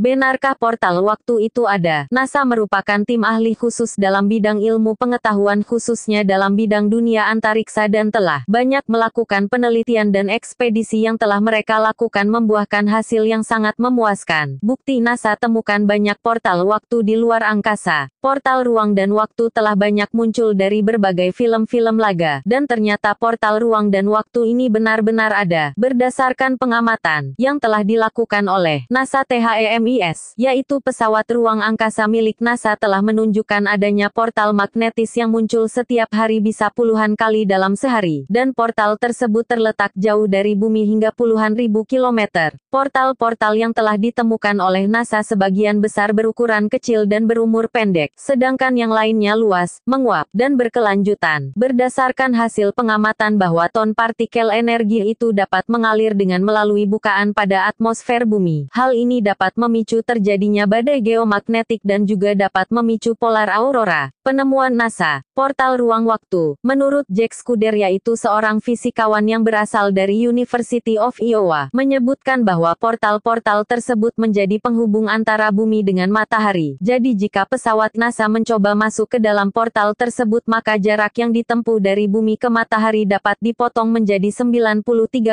Benarkah portal waktu itu ada? NASA merupakan tim ahli khusus dalam bidang ilmu pengetahuan khususnya dalam bidang dunia antariksa dan telah banyak melakukan penelitian dan ekspedisi yang telah mereka lakukan membuahkan hasil yang sangat memuaskan. Bukti NASA temukan banyak portal waktu di luar angkasa. Portal ruang dan waktu telah banyak muncul dari berbagai film-film laga dan ternyata portal ruang dan waktu ini benar-benar ada berdasarkan pengamatan yang telah dilakukan oleh NASA THEM MIS, yaitu pesawat ruang angkasa milik NASA telah menunjukkan adanya portal magnetis yang muncul setiap hari bisa puluhan kali dalam sehari, dan portal tersebut terletak jauh dari bumi hingga puluhan ribu kilometer. Portal-portal yang telah ditemukan oleh NASA sebagian besar berukuran kecil dan berumur pendek, sedangkan yang lainnya luas, menguap, dan berkelanjutan. Berdasarkan hasil pengamatan bahwa ton partikel energi itu dapat mengalir dengan melalui bukaan pada atmosfer bumi, hal ini dapat mem memicu terjadinya badai geomagnetik dan juga dapat memicu polar aurora. Penemuan NASA, portal ruang waktu, menurut Jack Scuder yaitu seorang fisikawan yang berasal dari University of Iowa, menyebutkan bahwa portal-portal tersebut menjadi penghubung antara bumi dengan matahari. Jadi jika pesawat NASA mencoba masuk ke dalam portal tersebut maka jarak yang ditempuh dari bumi ke matahari dapat dipotong menjadi 93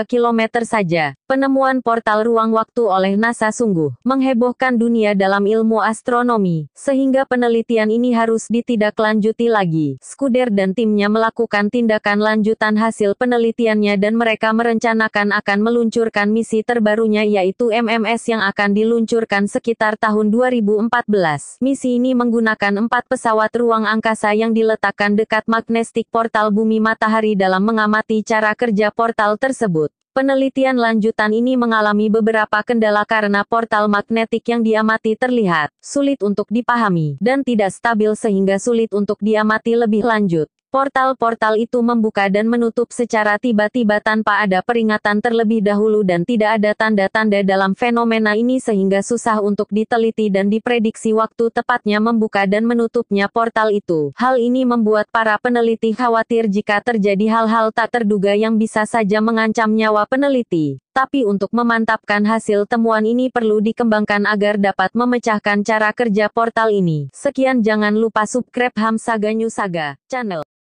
km saja. Penemuan portal ruang waktu oleh NASA sungguh menghebat menghebohkan dunia dalam ilmu astronomi, sehingga penelitian ini harus ditindaklanjuti lagi. Skuder dan timnya melakukan tindakan lanjutan hasil penelitiannya dan mereka merencanakan akan meluncurkan misi terbarunya yaitu MMS yang akan diluncurkan sekitar tahun 2014. Misi ini menggunakan empat pesawat ruang angkasa yang diletakkan dekat magnetik portal bumi matahari dalam mengamati cara kerja portal tersebut. Penelitian lanjutan ini mengalami beberapa kendala karena portal magnetik yang diamati terlihat sulit untuk dipahami dan tidak stabil sehingga sulit untuk diamati lebih lanjut. Portal-portal itu membuka dan menutup secara tiba-tiba tanpa ada peringatan terlebih dahulu dan tidak ada tanda-tanda dalam fenomena ini sehingga susah untuk diteliti dan diprediksi waktu tepatnya membuka dan menutupnya portal itu. Hal ini membuat para peneliti khawatir jika terjadi hal-hal tak terduga yang bisa saja mengancam nyawa peneliti tapi untuk memantapkan hasil temuan ini perlu dikembangkan agar dapat memecahkan cara kerja portal ini. Sekian jangan lupa subscribe Hamsaga News Saga channel.